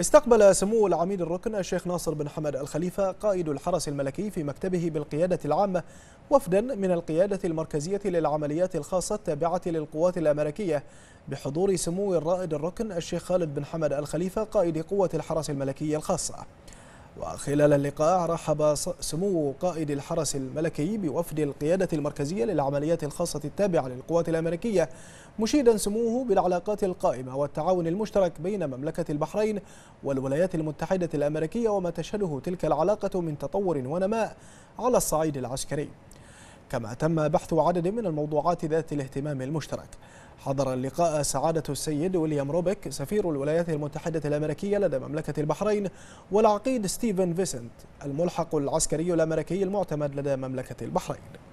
استقبل سمو العميد الركن الشيخ ناصر بن حمد الخليفة قائد الحرس الملكي في مكتبه بالقيادة العامة وفدا من القيادة المركزية للعمليات الخاصة التابعة للقوات الأمريكية بحضور سمو الرائد الركن الشيخ خالد بن حمد الخليفة قائد قوة الحرس الملكي الخاصة وخلال اللقاء رحب سمو قائد الحرس الملكي بوفد القيادة المركزية للعمليات الخاصة التابعة للقوات الأمريكية مشيدا سموه بالعلاقات القائمة والتعاون المشترك بين مملكة البحرين والولايات المتحدة الأمريكية وما تشهده تلك العلاقة من تطور ونماء على الصعيد العسكري كما تم بحث عدد من الموضوعات ذات الاهتمام المشترك حضر اللقاء سعادة السيد ويليام روبك سفير الولايات المتحدة الأمريكية لدى مملكة البحرين والعقيد ستيفن فيسنت الملحق العسكري الأمريكي المعتمد لدى مملكة البحرين